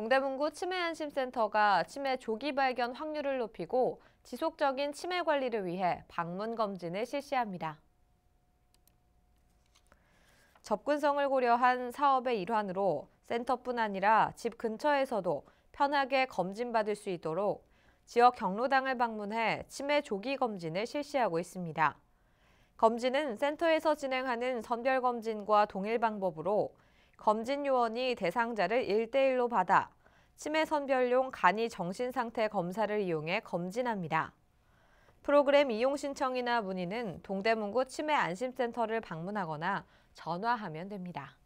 동대문구 치매안심센터가 치매 조기 발견 확률을 높이고 지속적인 치매 관리를 위해 방문 검진을 실시합니다. 접근성을 고려한 사업의 일환으로 센터뿐 아니라 집 근처에서도 편하게 검진받을 수 있도록 지역 경로당을 방문해 치매 조기 검진을 실시하고 있습니다. 검진은 센터에서 진행하는 선별검진과 동일 방법으로 검진 요원이 대상자를 일대일로 받아 치매 선별용 간이 정신상태 검사를 이용해 검진합니다. 프로그램 이용 신청이나 문의는 동대문구 치매안심센터를 방문하거나 전화하면 됩니다.